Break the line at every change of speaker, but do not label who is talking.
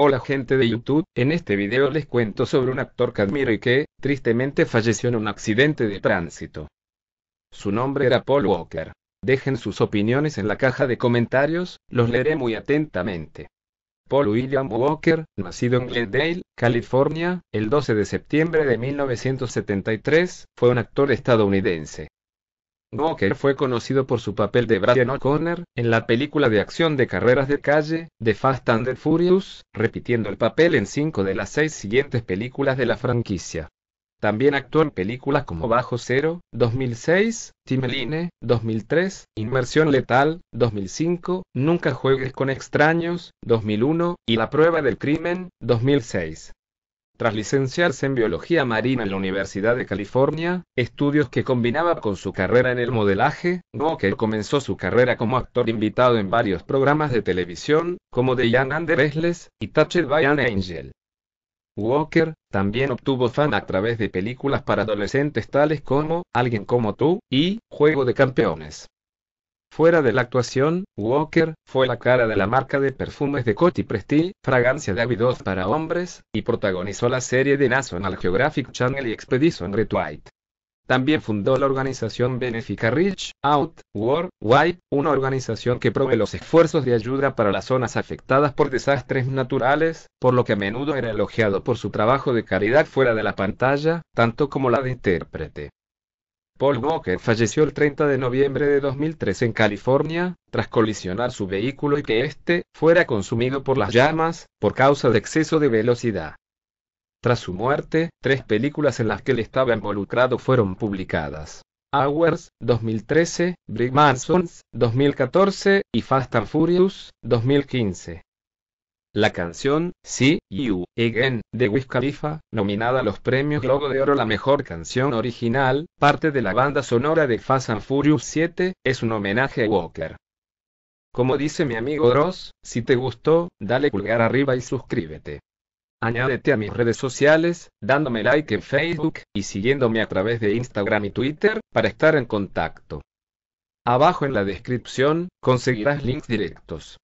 Hola gente de YouTube, en este video les cuento sobre un actor que admiro y que, tristemente falleció en un accidente de tránsito. Su nombre era Paul Walker. Dejen sus opiniones en la caja de comentarios, los leeré muy atentamente. Paul William Walker, nacido en Glendale, California, el 12 de septiembre de 1973, fue un actor estadounidense. Walker fue conocido por su papel de Brian O'Connor en la película de acción de carreras de calle, The Fast and the Furious, repitiendo el papel en cinco de las seis siguientes películas de la franquicia. También actuó en películas como Bajo Cero, 2006, Timeline, 2003, Inmersión Letal, 2005, Nunca Juegues con Extraños, 2001, y La Prueba del Crimen, 2006. Tras licenciarse en Biología Marina en la Universidad de California, estudios que combinaba con su carrera en el modelaje, Walker comenzó su carrera como actor invitado en varios programas de televisión, como The Young and the y Touched by an Angel. Walker también obtuvo fama a través de películas para adolescentes tales como Alguien como tú y Juego de Campeones. Fuera de la actuación, Walker fue la cara de la marca de perfumes de Coty Presti, fragancia de Avidoz para hombres, y protagonizó la serie de National Geographic Channel y Expedition White. También fundó la organización benéfica Rich Out War White, una organización que provee los esfuerzos de ayuda para las zonas afectadas por desastres naturales, por lo que a menudo era elogiado por su trabajo de caridad fuera de la pantalla, tanto como la de intérprete. Paul Walker falleció el 30 de noviembre de 2003 en California, tras colisionar su vehículo y que éste fuera consumido por las llamas, por causa de exceso de velocidad. Tras su muerte, tres películas en las que él estaba involucrado fueron publicadas. Hours, 2013, Brick Mansons, 2014, y Fast Furious, 2015. La canción "Si You Again de Wiz Khalifa, nominada a los premios Globo de Oro la mejor canción original, parte de la banda sonora de Fast and Furious 7, es un homenaje a Walker. Como dice mi amigo Dross, si te gustó, dale pulgar arriba y suscríbete. Añádete a mis redes sociales, dándome like en Facebook y siguiéndome a través de Instagram y Twitter para estar en contacto. Abajo en la descripción, conseguirás links directos.